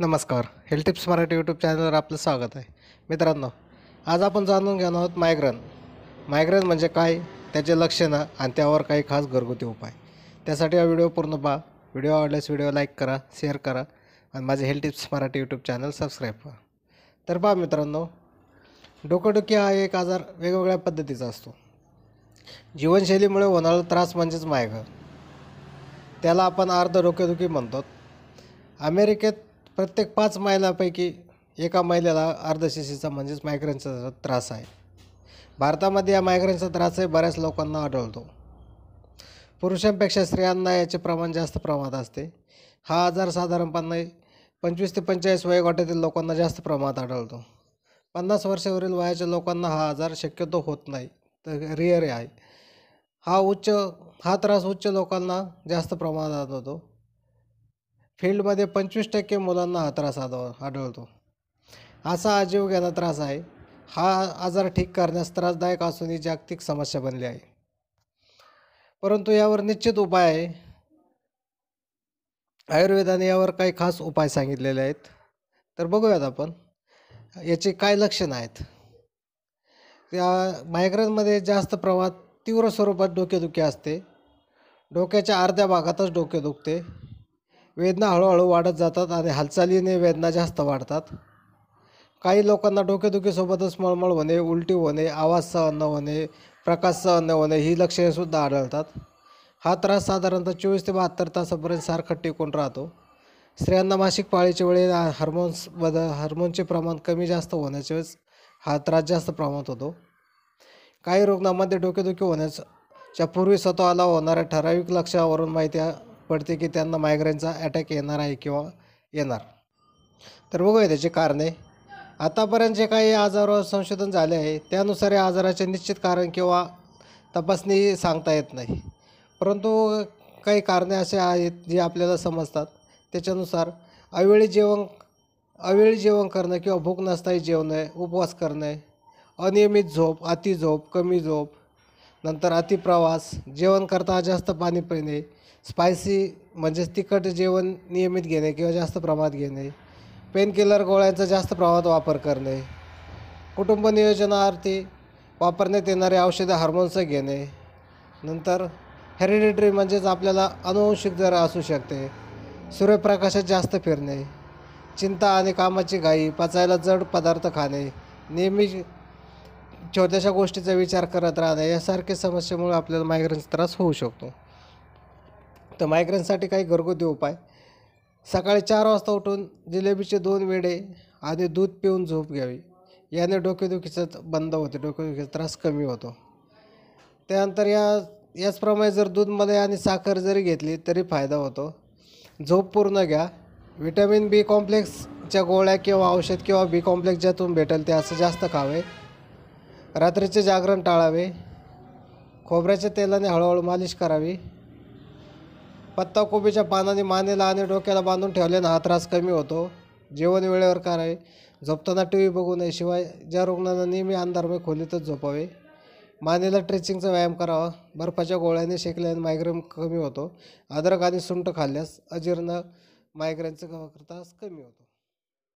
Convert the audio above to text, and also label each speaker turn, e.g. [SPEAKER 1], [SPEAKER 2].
[SPEAKER 1] नमस्कार health tips Marathi YouTube चॅनलवर आपलं स्वागत आहे मित्रांनो आज आपण जाणून घेणार आहोत मायग्रेन मायग्रेन म्हणजे काय त्याचे लक्षणं आणि त्यावर काही खास घरगुती उपाय त्यासाठी हा व्हिडिओ पूर्ण पहा व्हिडिओ आवडल्यास व्हिडिओ लाईक करा शेअर करा आणि माझे health tips Marathi YouTube channel subscribe करा तर पहा मित्रांनो डोकंडुकी हा एक आजार वेगवेगळ्या पद्धतीचा असतो जीवनशैलीमुळे होणारा त्रास म्हणजेच मायग्रेन त्याला आपण अर्ध डोकेदुखी म्हणतो अमेरिकेत प्रत्येक पाच महिलापैकी एका महिलेला अर्धशिशीचा म्हणजेच मायग्रेनचा त्रास आहे भारतामध्ये या मायग्रेनचा त्रासही बऱ्याच लोकांना आढळतो पुरुषांपेक्षा स्त्रियांना याचे प्रमाण जास्त प्रमाणात असते हा आजार साधारणपणे पंचवीस ते पंचेचाळीस वयोगटातील लोकांना जास्त प्रमाणात आढळतो पन्नास वर्षावरील वयाच्या लोकांना हा आजार शक्यतो होत नाही तर रिअर आहे हा उच्च हा त्रास उच्च लोकांना जास्त प्रमाणात आढळतो फील्डमध्ये पंचवीस टक्के मुलांना हा त्रास आद आढळतो असा अजीव घेणा त्रास आहे हा आजार ठीक करण्यास त्रासदायक असून ही जागतिक समस्या बनली आहे परंतु यावर निश्चित उपाय आहे आयुर्वेदाने यावर काही खास उपाय सांगितलेले आहेत तर बघूयात आपण याची काय लक्षणं आहेत त्या मायग्रेनमध्ये जास्त प्रमाणात तीव्र स्वरूपात डोकेदुखी असते डोक्याच्या अर्ध्या भागातच डोके दुखते वेदना हळूहळू वाढत जातात आणि हालचालीने वेदना जास्त वाढतात काही लोकांना डोकेदुखीसोबतच मळमळ होणे उलटी होणे आवाज सहन होणे प्रकाश सहन होणे ही लक्षणेसुद्धा आढळतात हा त्रास साधारणतः चोवीस ते बहात्तर तासापर्यंत सारखा टिकून राहतो स्त्रियांना मासिक पाळीच्या वेळी हार्मोन्स बदल हार्मोनचे प्रमाण कमी जास्त होण्याच्या वेळेस हा त्रास जास्त प्रमाणात होतो काही रुग्णांमध्ये डोकेदुखी होण्याच्या पूर्वी स्वतःला होणाऱ्या ठराविक लक्षावरून माहिती पडते की त्यांना मायग्रेनचा अटॅक येणार आहे किंवा येणार तर बघूया त्याची कारणे आतापर्यंत जे काही आजारावर संशोधन झाले आहे त्यानुसार या आजाराचे निश्चित कारण किंवा तपासणी सांगता येत नाही परंतु काही कारणे असे आहेत जी आपल्याला समजतात त्याच्यानुसार अवेळी जेवण अवेळी जेवण करणं किंवा भूक नसताही आहे उपवास करणे अनियमित झोप अतिझोप कमी झोप नंतर अतिप्रवास जेवण करता जास्त पाणी पिणे स्पायसी म्हणजेच तिखट जेवण नियमित घेणे किंवा जास्त प्रमाणात घेणे पेनकिलर गोळ्यांचा जास्त प्रमाणात वापर करणे कुटुंब नियोजनाअर्थी वापरण्यात येणारे औषधं हार्मोन्स घेणे नंतर हेरिडेटरी म्हणजेच आपल्याला अनुवंशिक जर असू शकते सूर्यप्रकाशात जास्त फिरणे चिंता आणि कामाची घाई पचायला जड पदार्थ खाणे नेहमी छोट्याशा गोष्टीचा विचार करत राहणे यासारख्या समस्येमुळे आपल्याला मायग्रेनचा त्रास होऊ शकतो तर मायग्रेनसाठी काही घरगुती उपाय सकाळी चार वाजता उठून जिलेबीचे दोन वेडे आधी दूध पिऊन झोप घ्यावी याने डोकेदुखीचं बंद होते डोकेदुखीचा त्रास कमी होतो त्यानंतर या याचप्रमाणे जर दूधमध्ये आणि साखर जरी घेतली तरी फायदा होतो झोप पूर्ण घ्या व्हिटॅमिन बी कॉम्प्लेक्सच्या गोळ्या किंवा औषध किंवा बी कॉम्प्लेक्स ज्यातून भेटेल ते असं जास्त खावे रात्रीचे जागरण टाळावे खोबऱ्याच्या तेलाने हळूहळू मालिश करावी पत्ताकोबीच्या पानाने मानेला आणि डोक्याला बांधून ठेवल्यानं हा त्रास कमी होतो जेवण वेळेवर करावे झोपताना टी व्ही बघू नये शिवाय ज्या रुग्णांना नेहमी अंधारमय खोलीतच झोपावे मानेला स्ट्रेचिंगचा व्यायाम करावा बर्फाच्या गोळ्याने शेकल्याने मायग्रेन कमी होतो अद्रक आणि सुंट खाल्ल्यास अजीर्ण मायग्रेनचा करतास कमी होतो